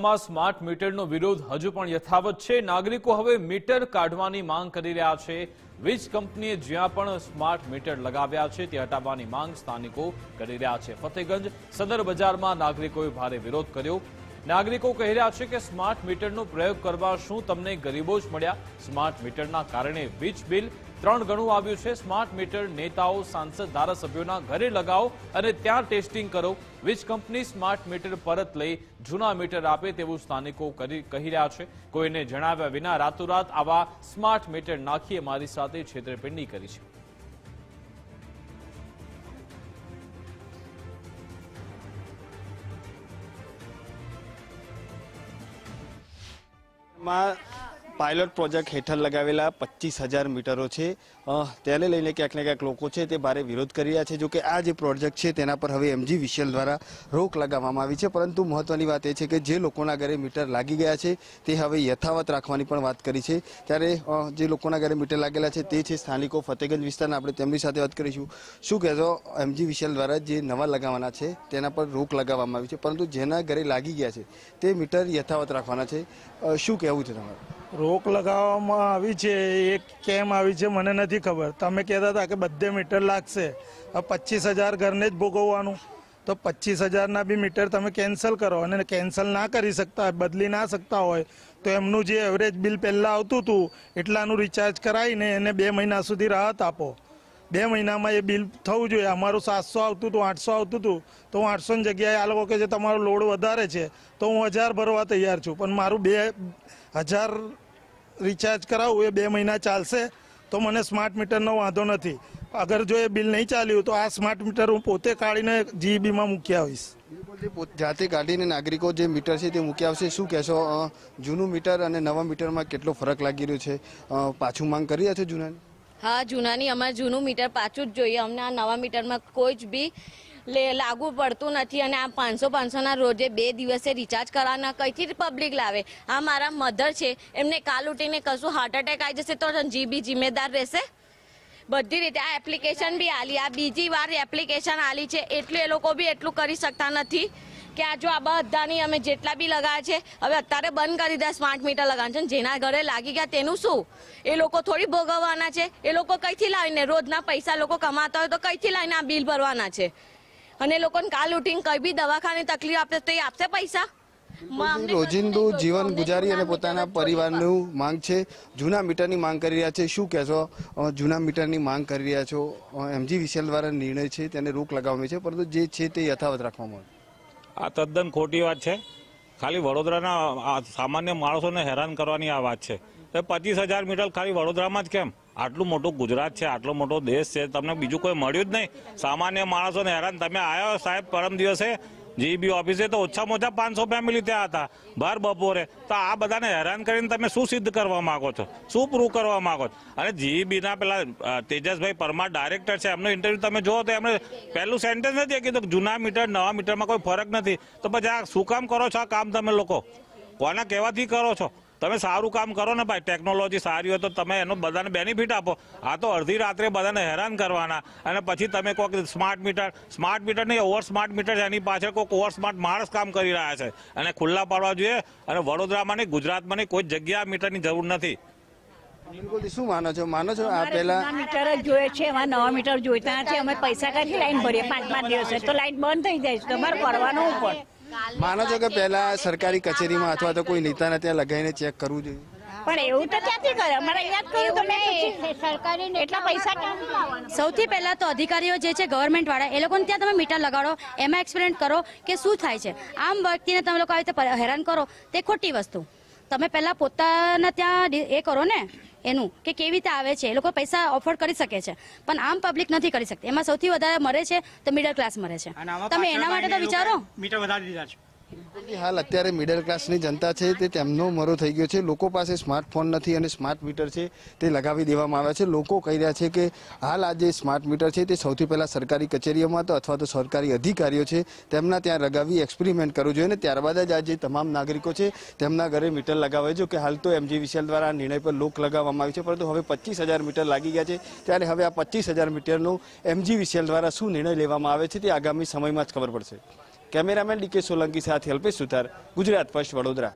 smart મીટરનો વિરોધ હજુ પણ યથાવત છે નાગરિકો હવે મીટર કાઢવાની માંગ કરી રહ્યા છે વીજ કંપનીએ જ્યાં પણ સ્માર્ટ મીટર લગાવ્યા છે તે હટાવવાની માંગ સ્થાનિકો કરી રહ્યા છે ફતેગંજ સદર બજારમાં નાગરિકોએ ભારે વિરોધ કર્યો નાગરિકો કહી રહ્યા છે કે સ્માર્ટ મીટરનો પ્રયોગ કરવા શું તમને ગરીબો જ મળ્યા સ્માર્ટ મીટરના કારણે વીજ બિલ ત્રણ ગણું આવ્યું છે સ્માર્ટ મીટર નેતાઓ સાંસદ ધારાસભ્યોના ઘરે લગાવો અને ત્યાં ટેસ્ટિંગ કરો વીજ કંપની સ્માર્ટ મીટર પરત લઈ જૂના મીટર આપે તેવું સ્થાનિકો કહી રહ્યા છે કોઈને જણાવ્યા વિના રાતોરાત આવા સ્માર્ટ મીટર નાખીએ મારી સાથે છેતરપિંડી કરી છે માં પાયલોટ પ્રોજેક્ટ હેઠળ લગાવેલા પચીસ હજાર મીટરો છે તેને લઈને ક્યાંક ને ક્યાંક લોકો છે તે ભારે વિરોધ કરી રહ્યા છે જોકે આ જે પ્રોજેક્ટ છે તેના પર હવે એમજી વિશેલ દ્વારા રોક લગાવવામાં આવી છે પરંતુ મહત્વની વાત એ છે કે જે લોકોના ઘરે મીટર લાગી ગયા છે તે હવે યથાવત રાખવાની પણ વાત કરી છે ત્યારે જે લોકોના ઘરે મીટર લાગેલા છે તે છે સ્થાનિકો ફતેગંજ વિસ્તારના આપણે તેમની સાથે વાત કરીશું શું કહેશો એમજી વિશેલ દ્વારા જે નવા લગાવવાના છે તેના પર રોક લગાવવામાં આવી છે પરંતુ જેના ઘરે લાગી ગયા છે તે મીટર યથાવત રાખવાના છે શું કહેવું છે તમારું રોક લગાવવામાં આવી છે એ કેમ આવી છે મને નથી ખબર તમે કહેતા હતા કે બધે મીટર લાગશે હવે પચીસ હજાર ઘરને જ ભોગવવાનું તો પચીસ હજારના બી મીટર તમે કેન્સલ કરો અને કેન્સલ ના કરી શકતા બદલી ના શકતા હોય તો એમનું જે એવરેજ બિલ પહેલાં આવતું હતું એટલાનું રિચાર્જ કરાવીને એને બે મહિના સુધી રાહત આપો બે મહિનામાં એ બિલ થવું જોઈએ અમારું સાતસો આવતું હતું આઠસો આવતું હતું તો હું આઠસોની જગ્યાએ આ લોકો કે જે તમારો લોડ વધારે છે તો હું હજાર ભરવા તૈયાર છું પણ મારું બે હજાર રિચાર્જ કરાવું એ બે મહિના ચાલશે તો મને સ્માર્ટ મીટરનો વાંધો નથી અગર જો એ બિલ નહીં ચાલ્યું તો આ સ્માર્ટ મીટર હું પોતે કાઢીને જીબીમાં e મૂકી આવીશ જાતે કાઢીને નાગરિકો જે મીટર છે તે મૂકી આવશે શું કહેશો જૂનું મીટર અને નવા મીટરમાં કેટલો ફરક લાગી રહ્યો છે પાછું માંગ કરી રહ્યા છો જૂનાની હા જૂનાની અમારે જૂનું મીટર પાછું જ જોઈએ અમને આ નવા મીટરમાં કોઈ જ બી લાગુ પડતું નથી અને આ પાંચસો પાંચસોના રોજે બે દિવસે રિચાર્જ કરાવવાના કઈથી પબ્લિક લાવે આ મારા મધર છે એમને કાલ ઉઠીને કશું હાર્ટ એટેક આવી જશે તો જીબી જિમ્મેદાર રહેશે બધી રીતે આ એપ્લિકેશન બી આલી આ બીજી વાર એપ્લિકેશન આલી છે એટલે એ લોકો બી એટલું કરી શકતા નથી કે આ જો આ બધાની અમે જેટલા બી લગાવ્યા છે હવે અત્યારે બંધ કરી દીધા સ્માર્ટ મીટર લગાવ્યા છે જેના ઘરે લાગી ગયા તેનું શું એ લોકો થોડી ભોગવવાના છે એ લોકો કઈથી લાવીને રોજના પૈસા લોકો કમાતા હોય તો કઈથી લાવીને આ બિલ ભરવાના છે અને લોકોને કાલ ઉઠીને કઈ બી દવાખાને તકલીફ આપશે તો એ આપશે પૈસા રોજિંદુ જીવન ગુજારી અને પોતાના પરિવારની માંગ છે જૂના મીટરની માંગ કરી રહ્યા છે શું કહેશો જૂના મીટરની માંગ કરી રહ્યા છો એમજી વિશેલ દ્વારા નિર્ણય છે તેને રોક લગાવવામાં છે પરંતુ જે છે તે યથાવત રાખવામાં આવે આ તદ્દન ખોટી વાત છે ખાલી વડોદરાના સામાન્ય માણસોને હેરાન કરવાની આ વાત છે પચીસ હજાર મીટર ખાલી વડોદરામાં જ કેમ આટલું મોટું ગુજરાત છે આટલો મોટો દેશ છે તમને બીજું કોઈ મળ્યું જ નહીં સામાન્ય માણસોને હેરાન તમે આવ્યા સાહેબ પરમ દિવસે જીબી ઓફિસે તો ઓછામાં ઓછા પાંચસો રૂપિયા ફેમિલી ત્યાં હતા ભર બપોરે તો આ બધાને હેરાન કરીને તમે શું સિદ્ધ કરવા માગો છો શું પ્રૂવ કરવા માગો છો અને જીબીના પેલા તેજસભાઈ પરમાર ડાયરેક્ટર છે એમનો ઇન્ટરવ્યુ તમે જુઓ તો એમણે પહેલું સેન્ટેન્સ નથી કીધું જૂના મીટર નવા મીટરમાં કોઈ ફરક નથી તો પછી આ શું કામ કરો છો આ કામ તમે લોકો કોના કહેવાથી કરો છો તમે સારું કામ કરો ને ભાઈ ટેકનોલોજી સારી હોય તો તમે એનો બધાને બેનિફિટ આપો આ તો અડધી રાત્રે બધાને હેરાન કરવાના અને પછી તમે કોઈક સ્માર્ટ મીટર સ્માર્ટ મીટર નહીં ઓવર સ્માર્ટ મીટર એની પાછળ કોઈક ઓવર સ્માર્ટ માણસ કામ કરી રહ્યા છે અને ખુલ્લા પાડવા જોઈએ અને વડોદરામાં નહીં ગુજરાતમાં નહીં કોઈ જગ્યા મીટરની જરૂર નથી શું માનો છો માનો છો આ પહેલા મીટર જ જોઈએ છે એમાં નવા મીટર જોઈતા નથી અમે પૈસા કાઢી લાઈન ભરીએ પાંચ પાંચ દિવસે તો લાઈન બંધ થઈ જાય છે તમારે કરવાનું પણ માનો છો કે પહેલા સરકારી કચેરીમાં અથવા તો કોઈ નેતાના ત્યાં લગાવીને ચેક કરવું જોઈએ પણ એવું તો ક્યાંથી કરે અમારે યાદ કર્યું તો સરકારી એટલા પૈસા સૌથી પહેલા તો અધિકારીઓ જે છે ગવર્મેન્ટ વાળા એ લોકોને ત્યાં તમે મીટર લગાડો એમાં એક્સપેરિમેન્ટ કરો કે શું થાય છે આમ વ્યક્તિને તમે લોકો આવી રીતે હેરાન કરો તે ખોટી વસ્તુ તમે પહેલા પોતાના ત્યાં એ કરો ને એનું કે કેવી રીતે આવે છે એ લોકો પૈસા અફોર્ડ કરી શકે છે પણ આમ પબ્લિક નથી કરી શકતી એમાં સૌથી વધારે મરે છે તો મિડલ ક્લાસ મરે છે તમે એના માટે તો વિચારો મીટર વધારી દીધા છે હાલ અત્યારે મિડલ ક્લાસની જનતા છે તે તેમનો મરો થઈ ગયો છે લોકો પાસે સ્માર્ટફોન નથી અને સ્માર્ટ મીટર છે તે લગાવી દેવામાં આવ્યા છે લોકો કહી રહ્યા છે કે હાલ આ જે સ્માર્ટ મીટર છે તે સૌથી પહેલાં સરકારી કચેરીઓમાં તો અથવા તો સરકારી અધિકારીઓ છે તેમના ત્યાં લગાવી એક્સપેરિમેન્ટ કરવું જોઈએ અને ત્યારબાદ જ આ જે તમામ નાગરિકો છે તેમના ઘરે મીટર લગાવે છે કે હાલ તો એમજીવીસીએલ દ્વારા આ નિર્ણય પર લોક લગાવવામાં આવ્યું છે પરંતુ હવે પચીસ મીટર લાગી ગયા છે ત્યારે હવે આ પચીસ હજાર મીટરનો એમજીવીસીએલ દ્વારા શું નિર્ણય લેવામાં આવે છે તે આગામી સમયમાં જ ખબર પડશે કેમેરામેન ડીકે સોલંકી સાથે અલ્પેશ સુથાર ગુજરાત ફર્સ્ટ વડોદરા